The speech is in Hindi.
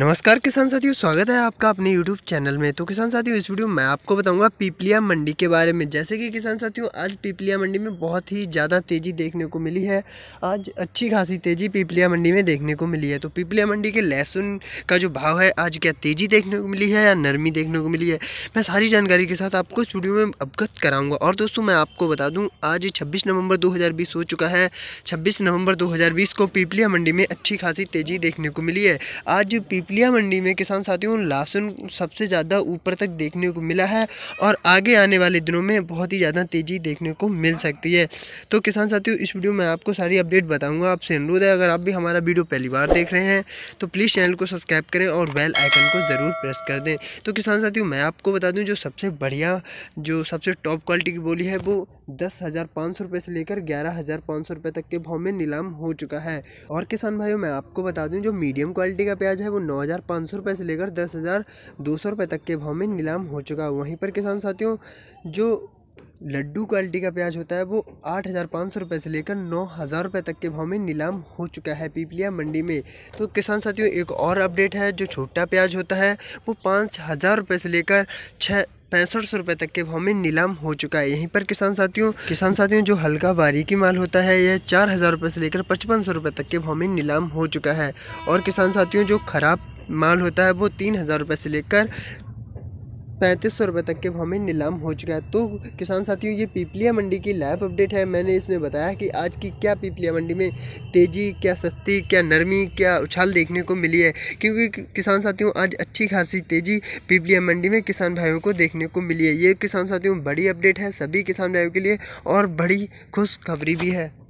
नमस्कार किसान साथियों स्वागत है आपका अपने यूट्यूब चैनल में तो किसान साथियों इस वीडियो में आपको बताऊंगा पीपलिया मंडी के बारे में जैसे कि किसान साथियों आज पीपलिया मंडी में बहुत ही ज़्यादा तेज़ी देखने को मिली है आज अच्छी खासी तेज़ी पीपलिया मंडी में देखने को मिली है तो पीपलिया मंडी के लहसुन का जो भाव है आज क्या तेज़ी देखने को मिली है या नरमी देखने को मिली है मैं सारी जानकारी के साथ आपको इस वीडियो में अवगत कराऊँगा और दोस्तों मैं आपको बता दूँ आज छब्बीस नवंबर दो हो चुका है छब्बीस नवंबर दो को पीपलिया मंडी में अच्छी खासी तेज़ी देखने को मिली है आज पिपलिया मंडी में किसान साथियों लहसुन सबसे ज़्यादा ऊपर तक देखने को मिला है और आगे आने वाले दिनों में बहुत ही ज़्यादा तेज़ी देखने को मिल सकती है तो किसान साथियों इस वीडियो में आपको सारी अपडेट बताऊँगा आपसे अनुरोध है अगर आप भी हमारा वीडियो पहली बार देख रहे हैं तो प्लीज़ चैनल को सब्सक्राइब करें और बेल आइकन को ज़रूर प्रेस कर दें तो किसान साथियों मैं आपको बता दूँ जो सबसे बढ़िया जो सबसे टॉप क्वालिटी की बोली है वो दस हज़ार पाँच सौ रुपये से लेकर ग्यारह हज़ार पाँच सौ रुपये तक के भाव में नीलाम हो चुका है और किसान भाइयों मैं आपको बता दूँ जो मीडियम क्वालिटी का प्याज है वो नौ नौ हज़ार पाँच सौ रुपये से लेकर दस हज़ार दो सौ रुपये तक के भाव में नीलाम हो चुका है वहीं पर किसान साथियों जो लड्डू क्वालिटी का प्याज होता है वो आठ हज़ार पाँच सौ रुपये से लेकर नौ हज़ार रुपये तक के भाव में नीलाम हो चुका है पीपलिया मंडी में तो किसान साथियों एक और अपडेट है जो छोटा प्याज होता है वो पाँच हज़ार रुपये से लेकर छः पैंसठ सौ रुपये तक के भाव में नीलाम हो चुका है यहीं पर किसान साथियों किसान साथियों जो हल्का बारीकी माल होता है यह चार हज़ार रुपये से लेकर पचपन सौ रुपये तक के भाव में नीलाम हो चुका है और किसान साथियों जो खराब माल होता है वो तीन हज़ार रुपये से लेकर पैंतीस सौ रुपये तक के भाव में नीलाम हो चुका है तो किसान साथियों ये पीपलिया मंडी की लाइव अपडेट है मैंने इसमें बताया कि आज की क्या पीपलिया मंडी में तेज़ी क्या सस्ती क्या नरमी क्या उछाल देखने को मिली है क्योंकि किसान साथियों आज अच्छी खासी तेज़ी पीपलिया मंडी में किसान भाइयों को देखने को मिली है ये किसान साथियों बड़ी अपडेट है सभी किसान भाइयों के लिए और बड़ी खुशखबरी भी है